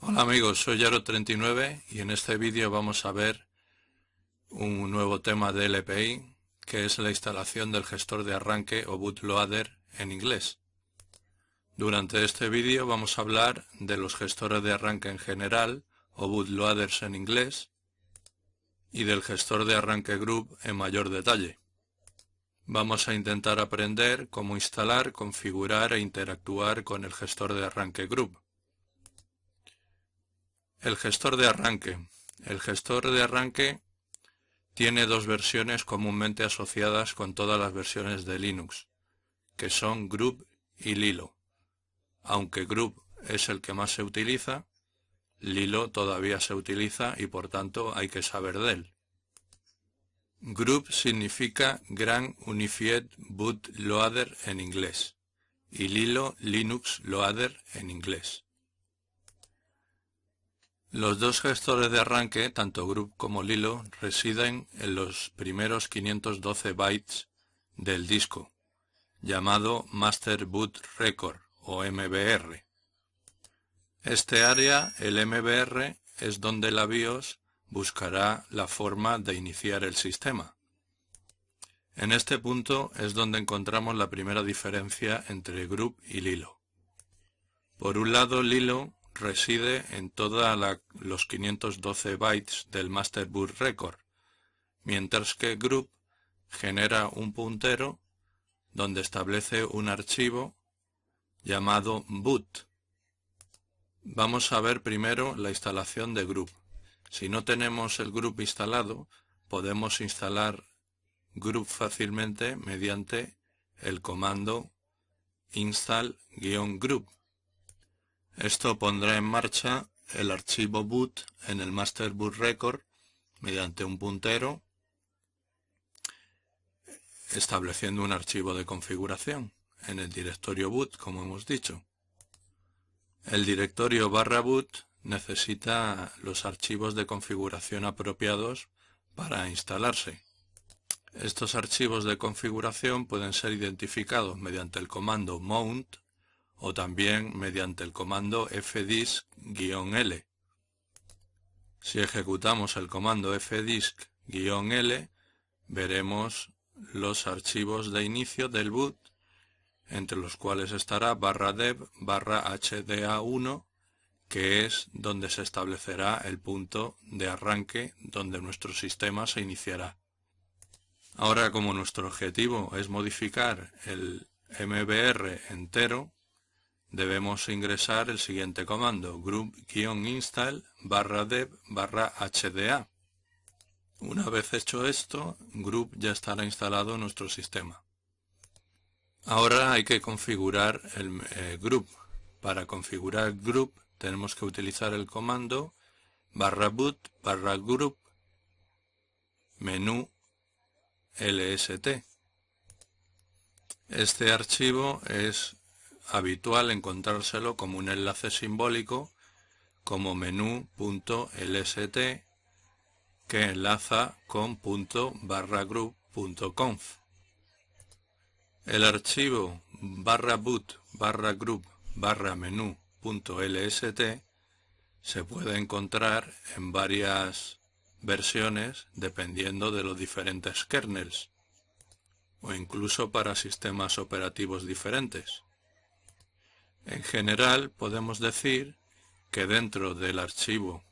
Hola amigos, soy Yaro39 y en este vídeo vamos a ver un nuevo tema de LPI que es la instalación del gestor de arranque o bootloader en inglés. Durante este vídeo vamos a hablar de los gestores de arranque en general o bootloaders en inglés y del gestor de arranque group en mayor detalle. Vamos a intentar aprender cómo instalar, configurar e interactuar con el gestor de arranque group. El gestor de arranque. El gestor de arranque tiene dos versiones comúnmente asociadas con todas las versiones de Linux, que son Grub y Lilo. Aunque Grub es el que más se utiliza, Lilo todavía se utiliza y por tanto hay que saber de él. Grub significa Grand Unified Boot Loader en inglés y Lilo Linux Loader en inglés. Los dos gestores de arranque, tanto Group como Lilo, residen en los primeros 512 bytes del disco, llamado Master Boot Record o MBR. Este área, el MBR, es donde la BIOS buscará la forma de iniciar el sistema. En este punto es donde encontramos la primera diferencia entre Group y Lilo. Por un lado, Lilo reside en todos los 512 bytes del master boot record, mientras que group genera un puntero donde establece un archivo llamado boot. Vamos a ver primero la instalación de group. Si no tenemos el group instalado, podemos instalar group fácilmente mediante el comando install-group esto pondrá en marcha el archivo boot en el master boot record mediante un puntero estableciendo un archivo de configuración en el directorio boot como hemos dicho. El directorio barra boot necesita los archivos de configuración apropiados para instalarse. Estos archivos de configuración pueden ser identificados mediante el comando mount o también mediante el comando fdisk-l. Si ejecutamos el comando fdisk-l, veremos los archivos de inicio del boot, entre los cuales estará barra dev barra hda1, que es donde se establecerá el punto de arranque donde nuestro sistema se iniciará. Ahora, como nuestro objetivo es modificar el MBR entero, debemos ingresar el siguiente comando group-install barra dev barra hda. Una vez hecho esto, group ya estará instalado en nuestro sistema. Ahora hay que configurar el eh, group. Para configurar group tenemos que utilizar el comando barra boot barra group menú lst. Este archivo es habitual encontrárselo como un enlace simbólico como menú.lst que enlaza con .barragroup.conf. El archivo barra boot barra group barra se puede encontrar en varias versiones dependiendo de los diferentes kernels o incluso para sistemas operativos diferentes. En general podemos decir que dentro del archivo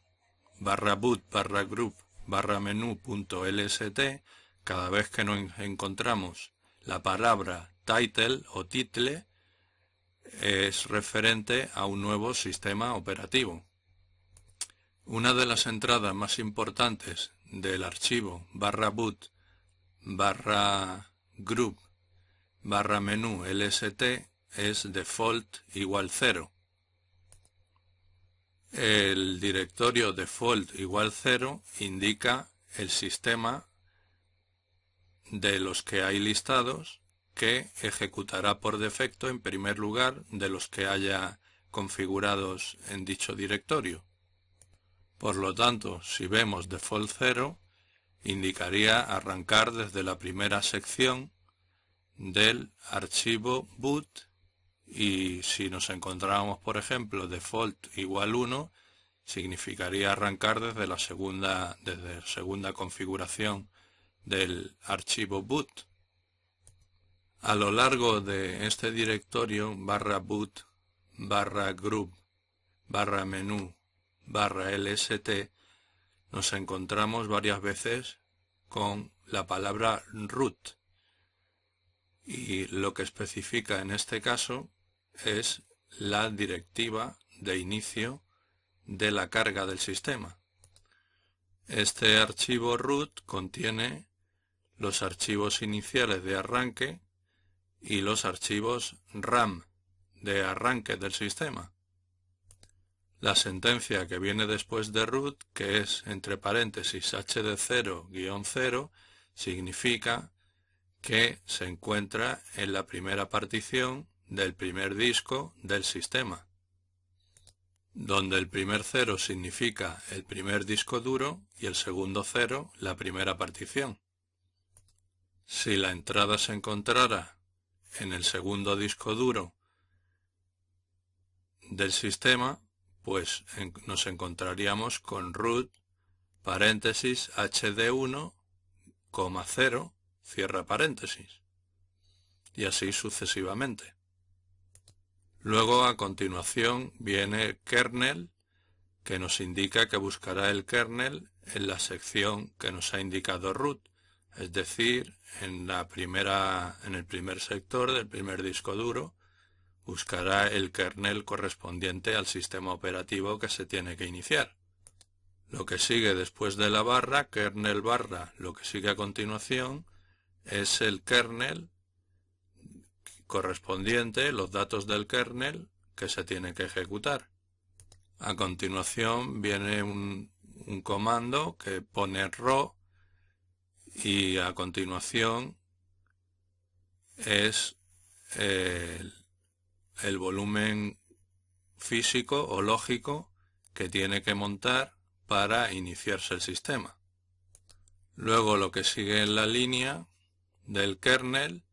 barra boot barra group barra menú lst cada vez que nos encontramos la palabra title o title es referente a un nuevo sistema operativo. Una de las entradas más importantes del archivo barra boot barra group barra menú lst es default igual 0. El directorio default igual 0 indica el sistema de los que hay listados que ejecutará por defecto en primer lugar de los que haya configurados en dicho directorio. Por lo tanto, si vemos default 0, indicaría arrancar desde la primera sección del archivo boot y si nos encontrábamos, por ejemplo, default igual 1, significaría arrancar desde la segunda, desde segunda configuración del archivo boot. A lo largo de este directorio barra boot barra group barra menú barra lst nos encontramos varias veces con la palabra root y lo que especifica en este caso es la directiva de inicio de la carga del sistema. Este archivo root contiene los archivos iniciales de arranque y los archivos RAM de arranque del sistema. La sentencia que viene después de root, que es entre paréntesis hd0-0, significa que se encuentra en la primera partición del primer disco del sistema, donde el primer cero significa el primer disco duro y el segundo cero la primera partición. Si la entrada se encontrara en el segundo disco duro del sistema, pues nos encontraríamos con root paréntesis hd1, cierra paréntesis, y así sucesivamente. Luego a continuación viene kernel que nos indica que buscará el kernel en la sección que nos ha indicado root, es decir, en, en el primer sector del primer disco duro, buscará el kernel correspondiente al sistema operativo que se tiene que iniciar. Lo que sigue después de la barra, kernel barra, lo que sigue a continuación, es el kernel correspondiente los datos del kernel que se tiene que ejecutar. A continuación viene un, comando que pone ro y a continuación es el, volumen físico o lógico que tiene que montar para iniciarse el sistema. Luego lo que sigue en la línea del kernel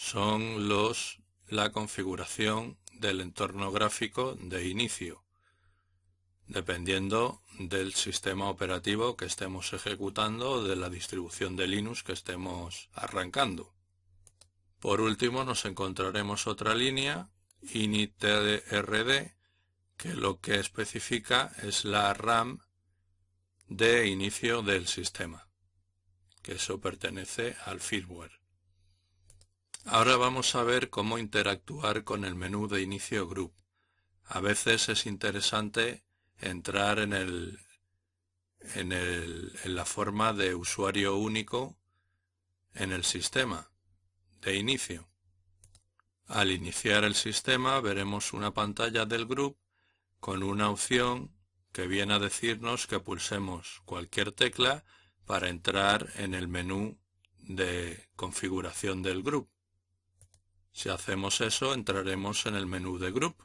son los la configuración del entorno gráfico de inicio, dependiendo del sistema operativo que estemos ejecutando o de la distribución de Linux que estemos arrancando. Por último nos encontraremos otra línea, initrd, que lo que especifica es la RAM de inicio del sistema, que eso pertenece al firmware. Ahora vamos a ver cómo interactuar con el menú de inicio group. A veces es interesante entrar en, en, la forma de usuario único en el sistema de inicio. Al iniciar el sistema veremos una pantalla del group con una opción que viene a decirnos que pulsemos cualquier tecla para entrar en el menú de configuración del grupo. Si hacemos eso, entraremos en el menú de Group.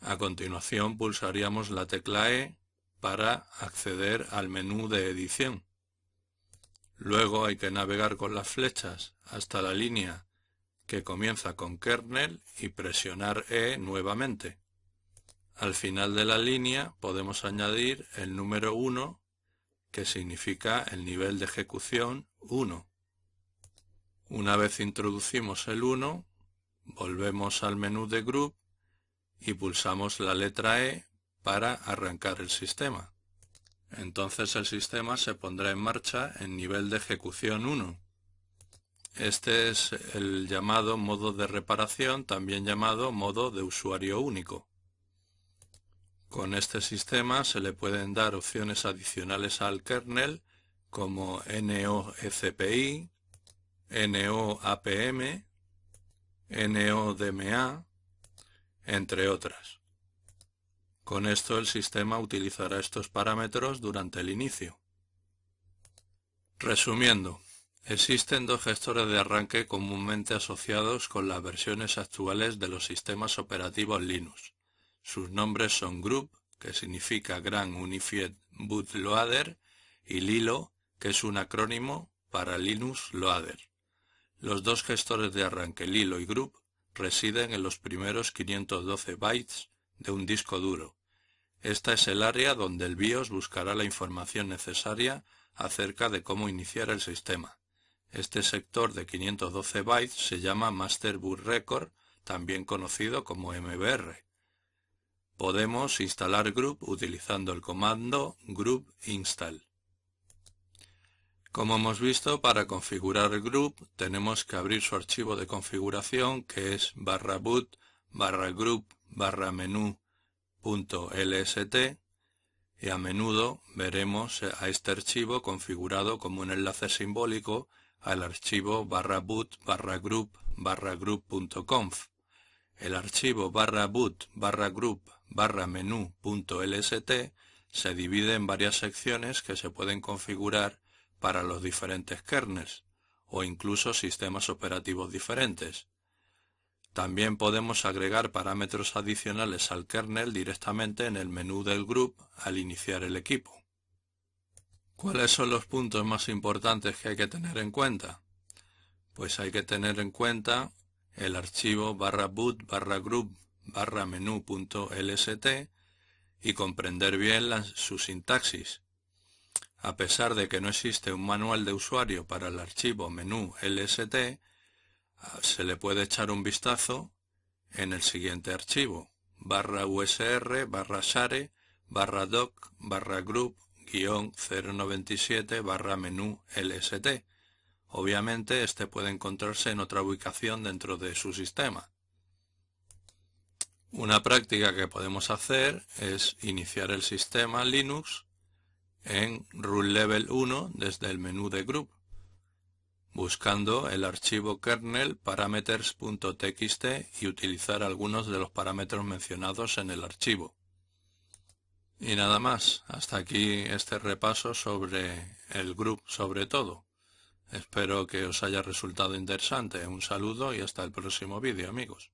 A continuación pulsaríamos la tecla E para acceder al menú de edición. Luego hay que navegar con las flechas hasta la línea que comienza con kernel y presionar E nuevamente. Al final de la línea podemos añadir el número 1 que significa el nivel de ejecución 1. Una vez introducimos el 1, volvemos al menú de Group y pulsamos la letra E para arrancar el sistema. Entonces el sistema se pondrá en marcha en nivel de ejecución 1. Este es el llamado modo de reparación, también llamado modo de usuario único. Con este sistema se le pueden dar opciones adicionales al kernel como NOSPI, NOAPM, NODMA, entre otras. Con esto el sistema utilizará estos parámetros durante el inicio. Resumiendo, existen dos gestores de arranque comúnmente asociados con las versiones actuales de los sistemas operativos Linux. Sus nombres son Group, que significa Gran Unified Boot Loader, y Lilo, que es un acrónimo para Linux Loader. Los dos gestores de arranque Lilo y Group residen en los primeros 512 bytes de un disco duro. Esta es el área donde el BIOS buscará la información necesaria acerca de cómo iniciar el sistema. Este sector de 512 bytes se llama Master Boot Record, también conocido como MBR. Podemos instalar group utilizando el comando group install. Como hemos visto, para configurar el group tenemos que abrir su archivo de configuración que es barra boot barra group barra menú punto lst y a menudo veremos a este archivo configurado como un enlace simbólico al archivo barra boot barra group barra group.conf. El archivo barra boot barra group barra menú punto lst se divide en varias secciones que se pueden configurar para los diferentes kernels o incluso sistemas operativos diferentes. También podemos agregar parámetros adicionales al kernel directamente en el menú del group al iniciar el equipo. ¿Cuáles son los puntos más importantes que hay que tener en cuenta? Pues hay que tener en cuenta el archivo barra boot barra group barra menú.lst y comprender bien su sintaxis, a pesar de que no existe un manual de usuario para el archivo menú LST, ah, se le puede echar un vistazo en el siguiente archivo, barra usr, barra share, barra doc, barra group, guión 097, barra menú LST. Obviamente este puede encontrarse en otra ubicación dentro de su sistema. Una práctica que podemos hacer es iniciar el sistema Linux en Rule Level 1 desde el menú de Group, buscando el archivo kernel parameters.txt y utilizar algunos de los parámetros mencionados en el archivo. Y nada más, hasta aquí este repaso sobre el group sobre todo. Espero que os haya resultado interesante. Un saludo y hasta el próximo vídeo amigos.